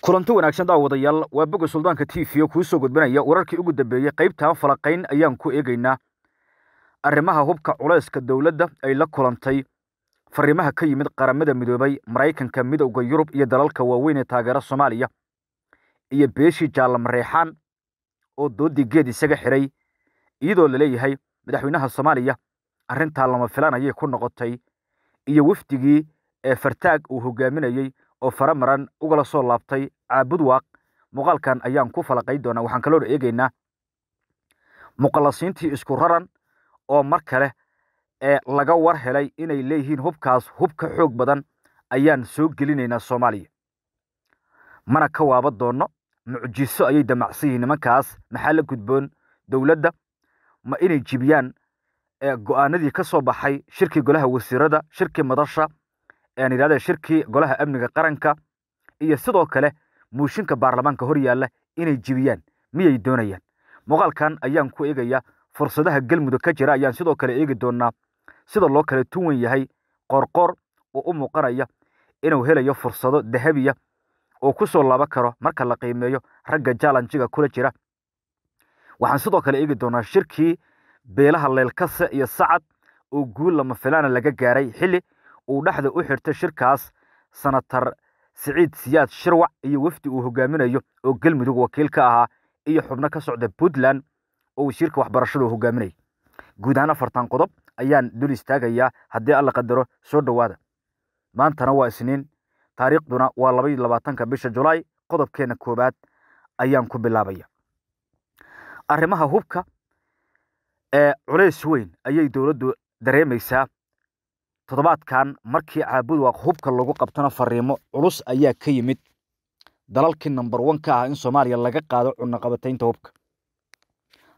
kulanti wanaagsan daawadayaal waa boga suldaanka t v oo kuu soo gudbanaya wararkii ugu dambeeyey qaybtaa falaqayn ayaan ku eegaynaa arrimaha hubka culayska dowladda ay la kulantay fariimaha ka yimid qaramada midoobay maraykanka midowda yurub iyo dalalka waaweyn ee taageera soomaaliya iyo beeshii jaalla oo doodii geed isaga xidhay iyadoo laleeyahay madaxweynaha soomaaliya arrintaa lama filan ayay ku noqotay iyo wafdigii ee fartaag uu hogaaminayey oo fara maran ugala soo laabtay caabudwaaq muuqaalkan ayaan ku falaqayn doonaa waxaan kaloona eegaynaa muqallasiintii isku raran oo mar kale ee laga war helay inay leeyihiin hubkaas hub ka xoog badan ayaan soo gelinaynaa soomaaliya mana ka waaba doonno mucjiso ayay damacsan yihiin nimankaas maxaa la gudboon dowladda ma inay jibiyaan go'aanadii ka soo baxay shirkii golaha wasiirada shirkii madasha yidhahde shirkii golaha amniga qaranka iyo sidoo kale muushinka baarlamaanka horyaalla inay jibiyaan miyay doonayaan muuqaalkan ayaan ku eegayaa fursadaha galmudug ka jira ayaan sidoo kale eegi doonaa sida loo kala tuwan yahay qoorqoor oo u muuqanaya inuu helayo fursado dahabiya ah oo ku soo laaba karo marka la qiimeeyo ragga jaalanjiga kula jira waxaan sidoo kale eegi doonaa shirkii beelaha leylkase iyo sacad oo guul lama filaana laga gaaray xili uu dhexda u xirto shirkaas sanatar siciid siyaad shirwac iyo wafdi uu hogaaminayo oo galmudug wakiil ka ahaa iyo xubno ka socda puntland oo wasiirka waxbarashadu uu hogaaminaya guud ahaan afartan qodob ayaan dul istaagayaa haddii alla qadaro soo dhowaada maantana waa isniin taariikhduna waa labaiyo labaatanka bisha julaay qodobkeenna koowaad ayaan ku bilaabaya arrimaha hubka ee culays weyn ayay dowladdu dareemaysaa toddobaadkan markii caabuda hubka lagu qabtana fariimo culus ayaa ka yimid dalalkii nambar wan ka ah in soomaaliya laga qaado cunaqabataynta hubka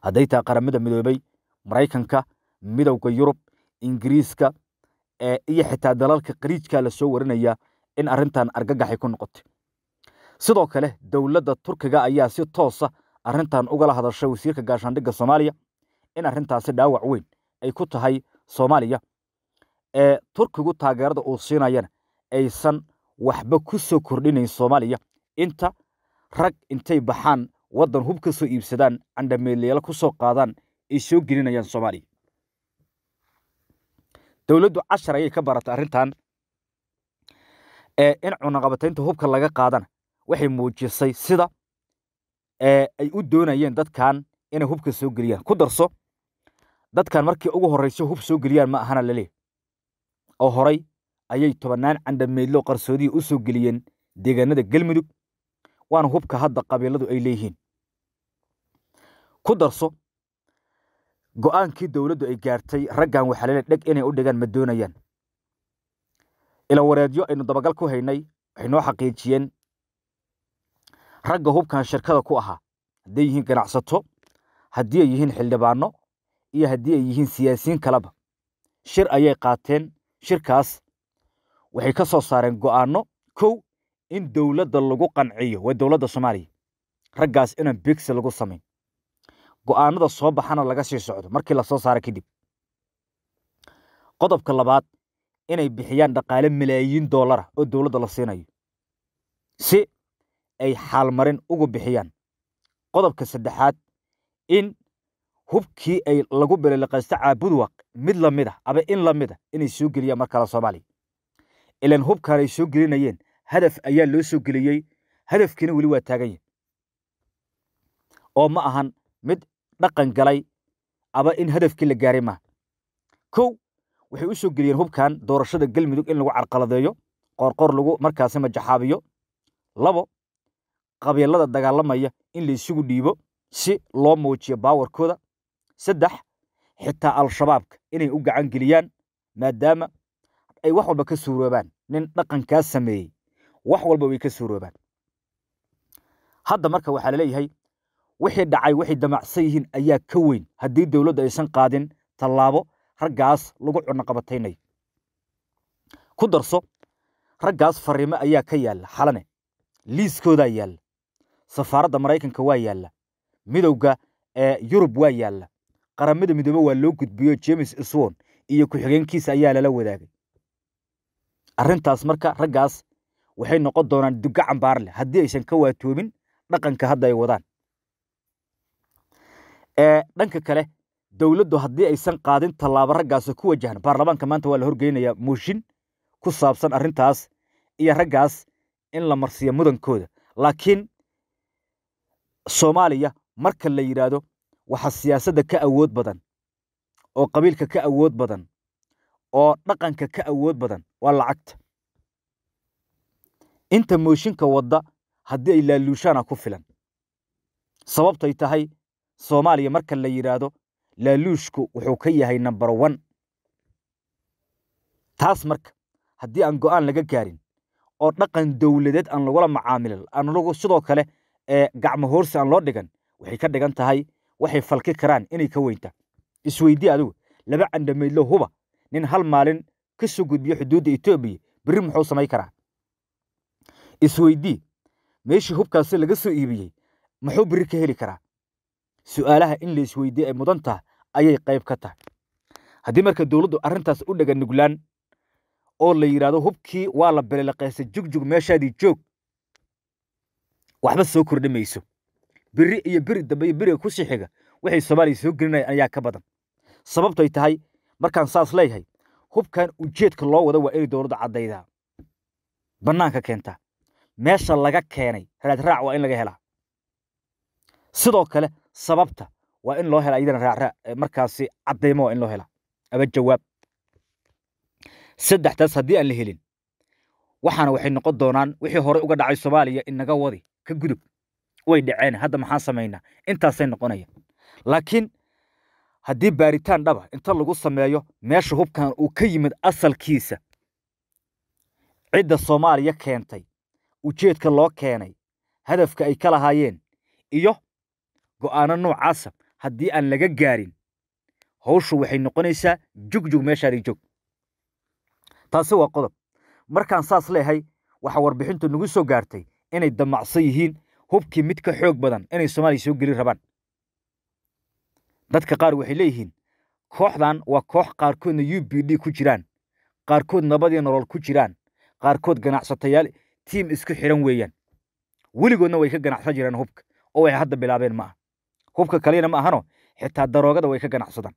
hadday tahay qaramada midoobay maraykanka midowda yurub ingiriiska iyo xitaa dalalka qariijka la soo warinaya in arintan argagaxay ku noqotay sidoo kale dowladda turkiga ayaa si toosa arintan ah ugala hadashay wasiirka gaashaandhigga soomaaliya in arintaasi dhaawac weyn ay ku tahay soomaaliya ee turkigu taageerada uu siinayana aysan waxba ku soo kordhinayn soomaaliya inta rag intay baxaan waddan hub ka soo iibsadaan candhameelyaala ku soo qaadaan ay soo gelinayaan soomaaliya dowladdu cashar ayay ka baratay arrintan in cunaqabataynta hubka laga qaadana waxay muujisay sida ay u doonayeen dadkan inay hubka soo geliyaan ku darso dadkan markii ugu horraysa hub soo geliyaan ma ahana laleh oo horay ayay tobannaan candhameydlo qarsoodihii u soo geliyeen deegaanada galmudug waana hubka hadda qabiiladu ay leeyihiin ku darso go'aankii dowladdu ay gaartay raggan waxaalele dheg inay u dhigaan ma doonayaan ilawareedyo aynu dabagal ku haynay waxay noo xaqiijiyeen ragga hubkan shirkada ku ahaa hadday yihiin ganacsato haddii ay yihiin xildhibaano iyo haddii ay yihiin siyaasiyiin kaleba shir ayay qaateen shirkaas waxay ka soo saareen go'aanno kow in dowladda lagu qanciyo waa dowladda soomaaliya raggaas inaan bigsi lagu samayn go'aanada soo baxana laga sii socdo markii la soo saaro kadib qodobka labaad inay bixiyaan dhaqaale malaayiin doolara oo dowladda la siinayo si ay xaalmarin ugu bixiyaan qodobka saddexaad in hubkii ay lagu bililiqaysta caabudwaq mid lamid a ah, aba in lamid a ah, inay soo geliyaan mar kale soomaaliya ilan hubkaan ay soo gelinayeen hadaf ayaa loo soo geliyey hadafkiina weli waa taagan yahi oo ma ahan mid dhaqan galay aba in hadafkii la gaaray maaha kow waxay u soo geliyeen hubkan doorashada galmudug in lagu carqaladeeyo qoorqoor lagu markaasi majaxaabiyo labo qabiilada dagaalamaya in laysugu dhiibo si loo muujiyo baawarkooda saddex xitaa al-shabaabka inay u gacan geliyaan maadaama ay wax walba ka suuroobaan nin dhaqankaas sameeyey wax walba way ka suuroobaan hadda marka waxaa laleeyahay wixii dhacay waxay damacsan yihiin ayaa ka weyn haddii dowladdu aysan qaadin tallaabo raggaas lagu cunaqabataynayo ku darso raggaas fariimo ayaa ka yaalla xalane liiskoodaa yaalla safaaradda maraykanka waa yaalla midowga ee yurub waa yaalla qaramada midoobe waa loo gudbiyo james swon iyo ku-xigeenkiisa ayaa lala wadaagay arrintaas marka raggaas waxay noqon doonaan duga cambaarleh haddii aysan ka waatoobin dhaqanka hadda ay wadaan dhanka kale dowladdu haddii aysan qaadin tallaabo raggaasi ku wajahan baarlamaanka maanta waa la horgeynayaa mooshin ku saabsan arrintaas iyo raggaas in la marsiiyo mudankooda laakiin soomaaliya marka la yidhaahdo waxaa siyaasadda ka awood badan oo qabiilka ka awood badan oo dhaqanka ka awood badan waa lacagta inta mooshinka wadda haddii ay laaluushaana ku filan sababtay tahay soomaaliya marka la yidhaahdo laaluushku wuxuu ka yahay nambar wan taas marka haddii aan go-aan laga gaarin oo dhaqan dowladeed aan lagula macaamilin aan lagu sidoo kale gacmo hoorsi aan loo dhigan waxay ka dhigan tahay waxay falki karaan inay ka weynta isweydi adigu laba candhamaydlo huba nin hal maalin ka soo gudbiyo xuduudda etoobiya berri muxuu samay karaa isweydii meeshii hubkaasi laga soo iibiyey muxuu berri ka heli karaa su'aalaha in la isweydiye ay mudan taha ayay qayb ka tahay haddii marka dowladdu arrintaas u dhega nuglaan oo la yidhaahdo hubkii waa la belelaqeysay jugjug meeshaadii joog waxba soo kordhi mayso beri iyo beri dambe iyo beriga kusii xiga waxay soomaaliya soo gelinaya ayaa ka badan sababtoy tahay markaan saas leeyahay hubkan ujeedka loo wada waa inay dowladda caddaydaa bannaanka keentaa meesha laga keenay raadraac waa in laga helaa sidoo kale sababta waa in loo helaa iyadana raacraa markaasi caddaymo waa in loo helaa ama jawaab saddexdaas haddii aan la helin waxaana waxay noqon doonaan wixii horey uga dhacay soomaaliya inaga wadi ka gudub way dhaceen hadda maxaan samaynaa intaasay noqonayaan laakiin haddii baaritaan dhaba inta lagu sameeyo meesha hubkan uu ka yimid asalkiisa cidda soomaaliya keentay ujeedka loo keenay hadafka ay ka lahaayeen iyo go'aano noocaasa ah haddii aan laga gaarin hawshu waxay noqonaysaa jugjug meeshaani jog taasi waa qodob markaan saas leehay waxaa warbixintu nagu soo gaartay inay damacsan yihiin hubkii mid ka xoog badan inay soomaaliya soo geli rabaan dadka qaar waxay leeyihiin kooxdan waa koox qaarkoodna u b d ku jiraan qaarkood nabadii nolol ku jiraan qaarkood ganacsatayaal tiim isku xiran weeyaan weligoodna way ka ganacsan jiraan hubka oo waxay hadda bilaabeen maaha hubka kalena ma ahano xitaa daroogada way ka ganacsadaan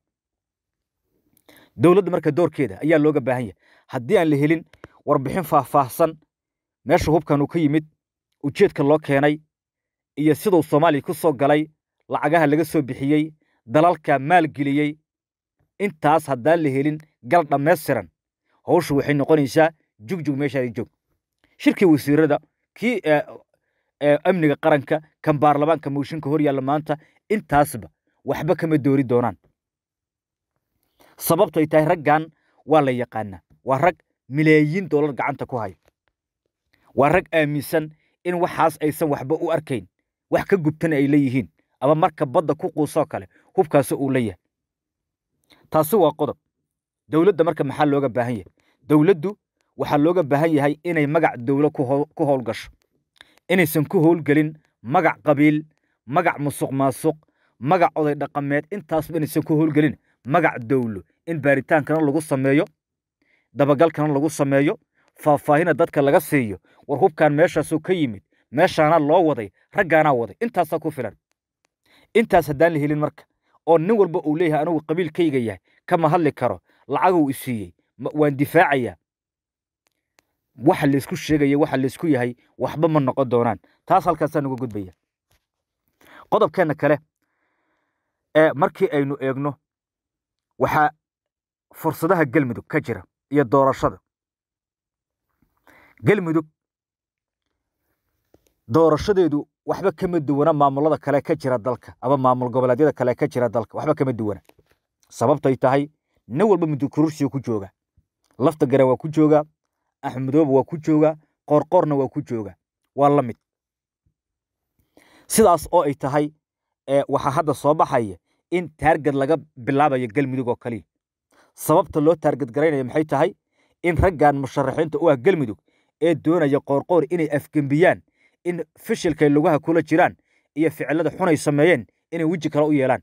dowladda marka doorkeeda ayaa looga baahan yahay haddii aan la helin warbixin faahfaahsan meesha hubkan uu ka yimid ujeedka loo keenay iyo siduu soomaaliya ku soo galay lacagaha laga soo bixiyey dalalka maalgeliyey intaas haddaan la helin gal dhammaystiran howshu waxay noqonaysaa jugjug meeshaa joog shirkii wasiirada kii amniga qaranka kan baarlamaanka mooshinka hor yaalla maanta intaasba waxba kama doori doonaan sababtu ay tahay raggan waa la yaqaanaa waa rag milaayiin doolar gacanta ku haya waa rag aaminsan in waxaas aysan waxba u arkayn wax ka gubtana ay leeyihiin ama marka badda ku quusoo kale hubkaaso uu leeyahay taasi waa qodob dowladda marka maxaa looga baahan yahay dowladdu waxaa looga baahan yahay inay magac dowlo ku howlgasho inaysan ku howlgelin magac qabiil magac musuq maasuq magac oday dhaqameed intaasba inaysan ku howlgelin magac dowlo in baaritaankana lagu sameeyo dabagalkana lagu sameeyo faahfaahina dadka laga siiyo war hubkan meeshaasoo ka yimid meeshaanaa loo waday raggaanaa waday intaasaa ku filan intaas haddaan la helin marka oo nin walba uu leeyahay anugu qabiilkayga yahay kama hadli karo lacaguu i siiyey waan difaacaya waxa laysku sheegaya waxa laysku yahay waxba ma noqon doonaan taas halkaasaan uga gudbaya qodobkeenna kale markii aynu eegno waxaa fursadaha galmudug ka jira iyo doorashada galmudug doorashadeedu waxba kama duwana maamulada kale ka jira dalka ama maamul goboleedyada kale ka jira dalka waxba kama duwana sababtay tahay nin walba mudukurursiga ku jooga lafta garan waa ku jooga axmudooba waa ku jooga qoorqoorna waa ku jooga waa la mid sidaas oo ay tahay waxaa hadda soo baxaya in taargad laga bilaabayo galmudug oo kaliya sababta loo taargad garaynaya maxay tahay in raggan musharaxiinta u ah galmudug ee doonaya qoorqoor inay afgembiyaan in fishilkay lugaha kula jiraan iyo ficilada xunay sameeyeen inay weji kale u yeelaan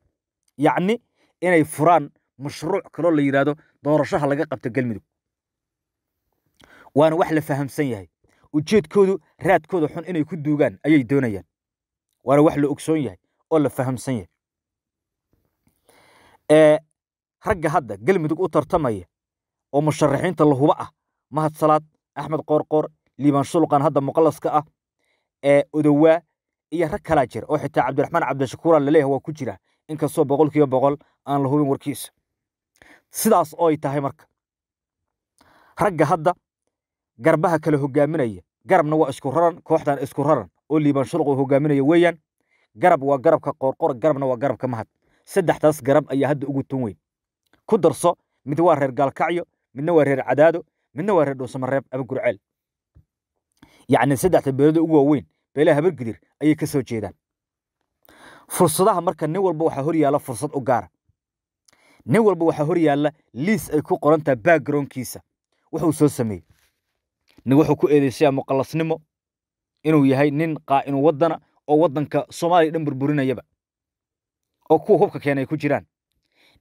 yacni inay furaan mashruuc kaloo la yidhaahdo doorashaha laga qabta galmudug waana wax la fahamsan yahay ujeedkoodu raadkooda xun inay ku duugaan ayay doonayaan waana wax la ogsoon yahay oo la fahamsan yahay ragga hadda galmudug u tartamaya oo musharaxiinta lahuba ah mahadsalaad salaad axmed qoorqoor liibaan shuluqan hadda muqallaska ah ee odowaa iyo rag kalaa jira oo xitaa cabdiraxmaan cabdishakuura laleeyahay waa ku jira inkastoo boqol kiiba boqol aan la hubin warkiisa sidaas ooy tahay marka ragga hadda garbaha kale hogaaminaya garabna waa isku raran kooxdan isku raran oo liibaan shulq hogaaminaya weeyaan garab waa garabka qoorqor garabna waa garabka mahad saddexdaas garab ayaa hadda ugu tun weyn ku darso mid waa reer gaalkacyo midna waa reer cadaado midna waa reer dhuusamareeb ama yacni saddexda beelada ugu waaweyn beelaha habargidir ayay ka soo jeedaan fursadaha marka nin walba waxaa hor yaalla fursad u gaara ah. nin walba waxaa hor yaalla liis ay ku qoran tahay backgroundkiisa wuxuu soo sameeyey nin wuxuu ku eedeysaya muqallasnimo inuu yahay nin qaa'inu waddana oo waddanka soomaaliya dhan burburinayaba oo kuwa hubka keena ku jiraan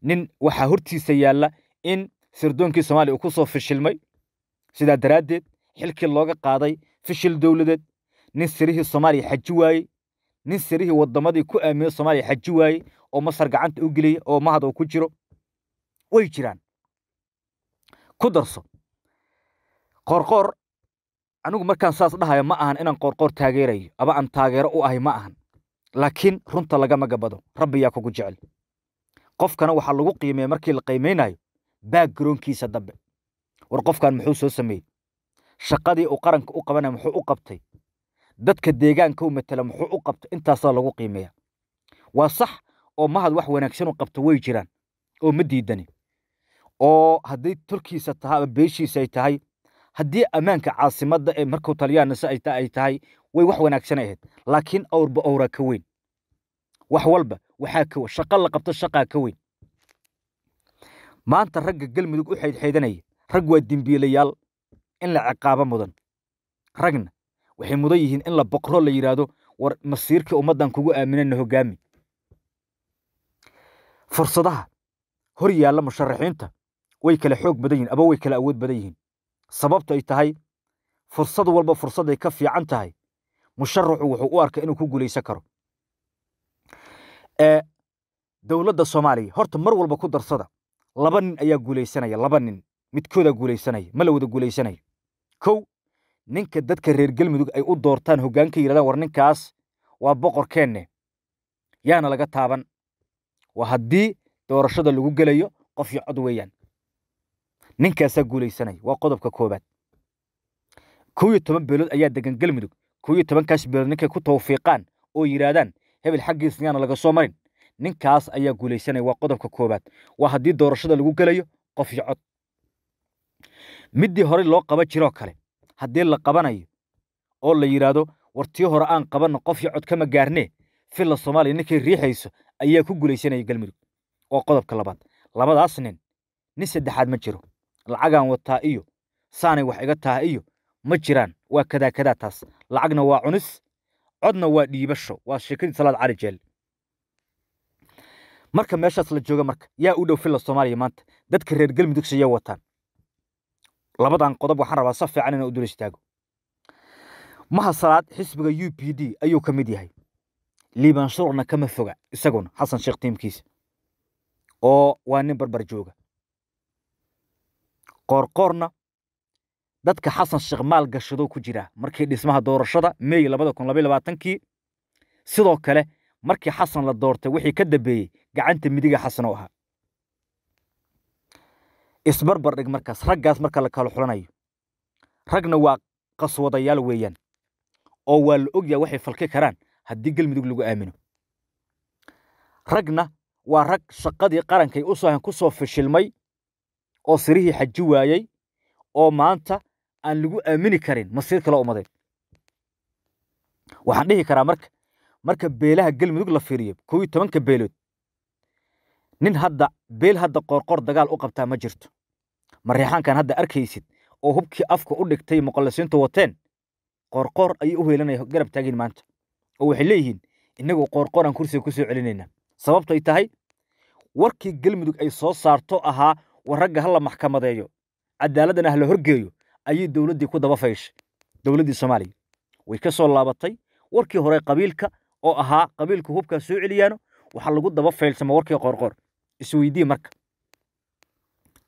nin waxaa hortiisa yaalla in sirdoonkii soomaaliya uu ku soo fishilmay sidaa daraaddeed xilkii looga qaaday fishil dowladeed nin sirihii soomaaliya xaji waayey nin sirihii wadamadii ku aamiye soomaaliya xaji waayey oo masar gacanta u geliyey oo mahad oo ku jiro way jiraan ku darso qoorqoor anigu markaan saas dhahaya ma ahan inaan qoorqoor taageerayo aba aan taageero u ahay ma ahan laakiin runta lagama gabado rabbiyaa kugu jecel qofkana waxaa lagu qiimeeya markii la qiimaynayo baaggaroonkiisa dambe war qofkan muxuu soo sameeyey shaqadii uu qaranka u qabana muxuu u qabtay dadka deegaanka u matela muxuu u qabtay intaasaa lagu qiimeeya waa sax oo mahad wax wanaagsan u qabto way jiraan oo ma diidani oo hadday tolkiisa tahay ama beeshiisa ay tahay haddii ammaanka caasimadda ee markuu talyaannase ay tahay way wax wanaagsan ahayd laakiin awrba awraa ka weyn wax walba waxaa ka weyn shaqo la qabto shaqaa ka weyn maanta ragga galmudug u xaydxaydanaya rag waa dembiilayaal in la ciqaabo mudan ragna waxay mudan yihiin in la boqro la yidhaahdo war masiirkii ummaddan kugu aaminana hogaami fursadaha hor yaalla musharaxiinta way kala xoog badan yihin aba way kala awood badan yihiin sababtu ay tahay fursad walba fursaday ka fiican tahay musharaxu wuxuu u arkay inuu ku guulaysan karo dowladda soomaaliya horta mar walba ku darsada laba nin ayaa guulaysanaya laba nin midkoodaa guulaysanaya ma la wada guulaysanayo kow ninka dadka reer galmudug ay u doortaan hoggaanka yidhahdaan war ninkaas waa boqorkeenne yaana laga taaban waa haddii doorashada lagu gelayo qof cod weeyaan ninkaasaa guulaysanay waa qodobka koobaad kow toban beelood ayaa degan galmudug kow tobankaas beelood ninkay ku tawfiiqaan oo yidhaahdaan hebel xaggiisna yaana laga soo marin ninkaas ayaa guulaysanaya waa qodobka koobaad waa haddii doorashada lagu gelayo qof cod middii horey loo qaba jiroo kale haddii la qabanayo oo la yidhaahdo wartii hore aan qabanno qofkii cod kama gaarnee filla soomaaliya ninkay riixayso ayaa ku guulaysanaya galmudug waa qodobka labaad labadaas nin nin saddexaad ma jiro lacagaan wataa iyo saanay wax iga taha iyo ma jiraan waa kadaakadaa taas lacagna waa cunis codna waa dhiibasho waa sheekadii salaad cali jeel marka meeshaas la jooga marka yaa u dhow filla soomaaliya maanta dadka reer galmudugshaya wataan labadan qodob waxaan rabaa saf fiican inaan u dul istaago mahasalaad xisbiga u p d ayuu ka mid yahay liibaan shurucna kama foga isaguna xasan sheekh tiimkiisa oo waa nin barbar jooga qoorqoorna dadka xasan sheekh maal gashadoo ku jiraa markii dhismaha doorashada meey labada kun labay labaatankii sidoo kale markii xasan la doortay wixii ka dambeeyey gacanta midiga xasan oo ahaa isbarbardhig markaas raggaas marka la kala xulanayo ragna waa qaswadayaal weeyaan oo waa la ogyaha waxay falki karaan haddii galmudug lagu aamino ragna waa rag shaqadii qarankay u saahan ku soo fishilmay oo sirihii xaji waayey oo maanta aan lagu aamini karin masiir kale ummadeen waxaan dhihi karaa marka marka beelaha galmudug la fiiriyo kooiyo tobanka beelood nin hadda beel hadda qoorqoor dagaal u qabtaa ma jirto marreexaankan hadda arkaysid oo hubkii afka u dhigtay muqallisiintu wateen qoorqoor ayuu u heelanaya garab taagin maanta oo waxay leeyihiin innagu qoorqooraan kursiga ku soo celinayna sababtay tahay warkii galmudug ay soo saarto ahaa warragga ha la maxkamadeeyo cadaaladana hala horgeeyo ayay dowladdii ku daba fayshay dowladdii soomaaliya way ka soo laabatay warkii hore qabiilka oo ahaa qabiilku hubkaa soo celiyaano waxaa lagu daba faylsama warkii qoorqoor isweydii marka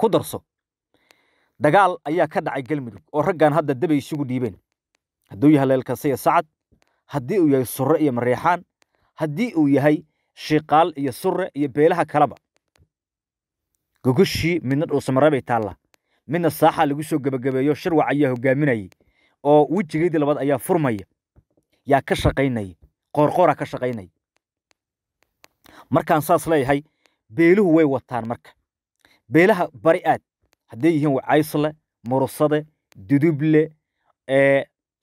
ku darso dagaal ayaa ka dhacay galmudug oo raggan hadda debay isugu dhiibeen hadduu yahay leelkasiya sacad haddii uu yahay surre iyo mareexaan haddii uu yahay shiiqaal iyo surre iyo beelaha kaleba gogoshii midna dhuusamare bay taallaa midna saaxaa lagu soo gebagabeeyo shirwac ayaa hoggaaminayay oo wejigeedii labaad ayaa furmaya yaa ka shaqaynaya qoorqooraa ka shaqaynaya markaan saas leeyahay beeluhu way wataan marka beelaha bari aad hadday yihiin wacaysle murusade duduble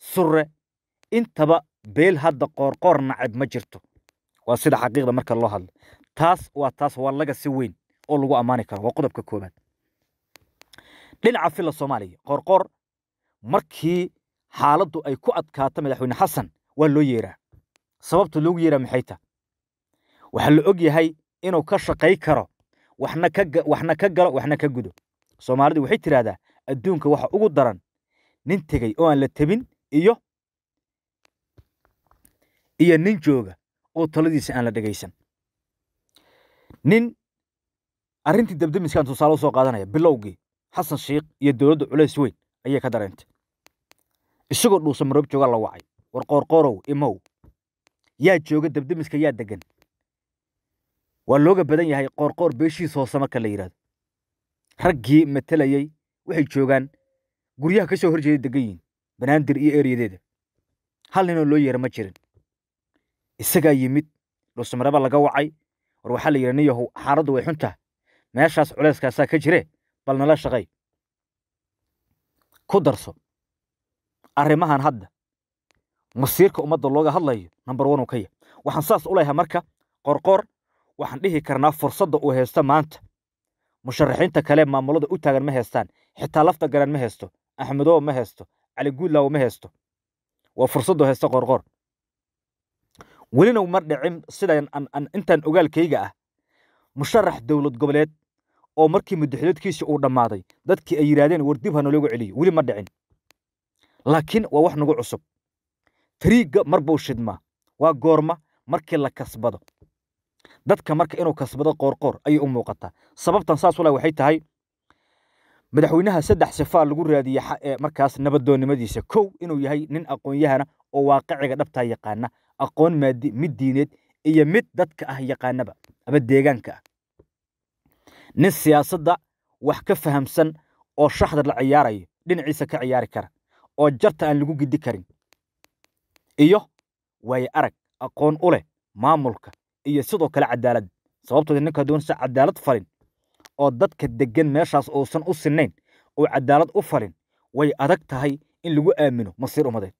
sure intaba beel hadda qoorqoor nacab ma jirto waa sida xaqiiqda marka loo hadlo taas waa taas waa laga si weyn oo lagu ammaani karo waa qodobka koobaad dhinaca fila soomaaliya qoorqoor markii xaaladdu ay ku adkaato madaxweyne xasan waa loo yeeraa sababta loogu yeeraa maxay tahay waxaa la og yahay inuu ka shaqay karo waxna ka galo waxna ka gudo soomaalidu waxay tidhaahdaa adduunka waxa ugu daran nin tegey oo aan la tebin iyo iyo nin jooga oo taladiisa aan la dhegaysan nin arrintii dabdemiskaan tusaale usoo qaadanaya bilowgii xasan shiikh iyo dowladda culays weyn ayay ka dareentay isagoo dhuusa maroob joogaa la wacay war qoorqoorow imow yaa jooga dabdemiska yaa degan waa looga badan yahay qoorqoor beeshiis hoosama ka la yidhahdo raggii matalayey waxay joogaan guryaha ka soo horjeeda degan yihiin banaandir iyo eryadeeda hal ninoo loo yeera ma jirin isagaa yimid dhuusmaraba laga wacay war waxaa la yidhi nin yahow xaaladdu way xunta meeshaas culeyskaasaa ka jire bal nala shaqay ku darso arrimahan hadda masiirka ummadda looga hadlayo number one u ka yah waxaan saas u leeyahay marka qorqor waxaan dhihi karnaa fursadda uu haysto maanta musharaxiinta kale maamulada u taagan ma heystaan xitaa lafta garan ma haysto axmedow ma haysto cali guudlaawo ma haysto waa fursaddu haysta qoorqoor welina ma dhicin sidan intaan ogaalkayga ah musharax dowlad goboleed oo markii madaxdoodkiisi uu dhammaaday dadkii ay yidhaahdeen war dib ha naloogu celiyo weli ma dhicin laakiin waa wax nagu cusub tariigga mar buu shidmaa waa goorma markii la kasbado dadka marka inuu kasbado qoorqoor ayay u muuqataa sababtan saas walahi waxay tahay madaxweynaha saddex sifaa lagu raadiye markaas nabadoonnimadiisa kow inuu yahay nin aqoon-yahana oo waaqiciga dhabtaa ah yaqaana aqoon maadi mid diineed iyo mid dadka ah yaqaanaba ama deegaanka ah nin siyaasadda wax ka fahamsan oo shaxda la ciyaarayo dhinaciisa ka ciyaari kara oo jarta aan lagu gidi karin iyo waaye arag aqoon u leh maamulka iyo sidoo kale cadaalad sababtoo ah ninka doonaysa cadaalad falin oo dadka degan meeshaas uusan u sinayn oo cadaalad u falin way adag tahay in lagu aamino masiir umadeed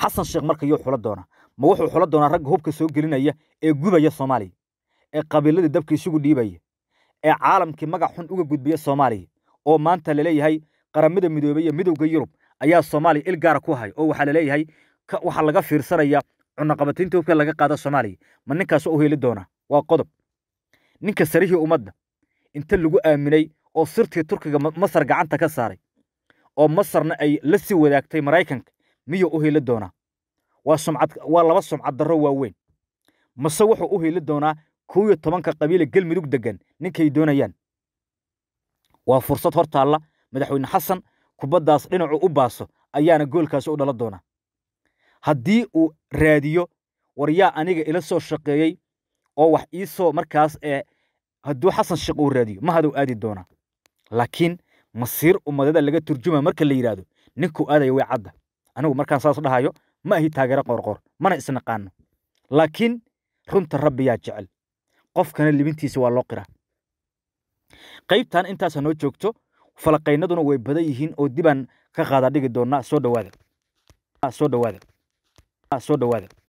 xasan sheekh marka yuu xula doonaa ma wuxuu xula doonaa ragga hubka soo gelinaya ee gubaya soomaaliya ee qabiiladii dabka isugu dhiibaya ee caalamkii magac xun uga gudbaya soomaaliya oo maanta laleeyahay qaramada midoobey iyo midowda yurub ayaa soomaaliya il gaara ku hay oo waxaa laleeyahay waxaa laga fiirsanayaa cunaqabato inta hubka laga qaado soomaaliya ma ninkaasoo u heli doona waa qodob ninka sarihii ummadda inta lagu aaminay oo sirtii turkiga masar gacanta ka saaray oo masarna ay la sii wadaagtay maraykanka miyuu u heli doonaa waa waa laba sumcad darro waaweyn mase wuxuu u heli doonaa kow iyo tobanka qabiile galmudug deggan ninkay doonayaan waa fursad hortaalla madaxweyne xasan kubaddaas dhinacu u baaso ayaana goolkaasi u dhala doonaa haddii uu raadiyo war yaa aniga ila soo shaqeeyey oo wax iisoo markaas ee hadduu xasan sheekh uu raadiyo ma hadow aadi doonaa laakiin masiir ummadada laga turjuma marka la yidhaahdo ninkuu aadaya way cadda anigu markaan saas dhahayo ma ahi taageere qorqor mana isnaqaano laakiin runta rabbi yaa jecel qofkana libintiisa waa loo qiraa qaybtan intaasa noo joogto falaqaynaduna way badan yihiin oo dibaan ka qaadaa dhigi doonaa soo dhawaada Ah, soo dhawaada